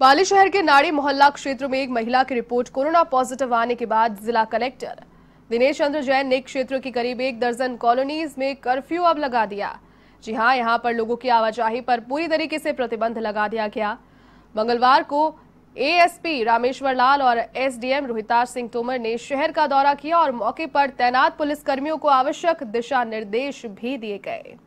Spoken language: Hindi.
पाली शहर के नाड़ी मोहल्ला क्षेत्र में एक महिला की रिपोर्ट कोरोना पॉजिटिव आने के बाद जिला कलेक्टर दिनेश चंद्र जैन ने क्षेत्र के करीब एक दर्जन कॉलोनीज में कर्फ्यू अब लगा दिया जी हाँ यहाँ पर लोगों की आवाजाही पर पूरी तरीके से प्रतिबंध लगा दिया गया मंगलवार को एएसपी रामेश्वर लाल और एसडीएम रोहिताज सिंह तोमर ने शहर का दौरा किया और मौके पर तैनात पुलिसकर्मियों को आवश्यक दिशा निर्देश भी दिए गए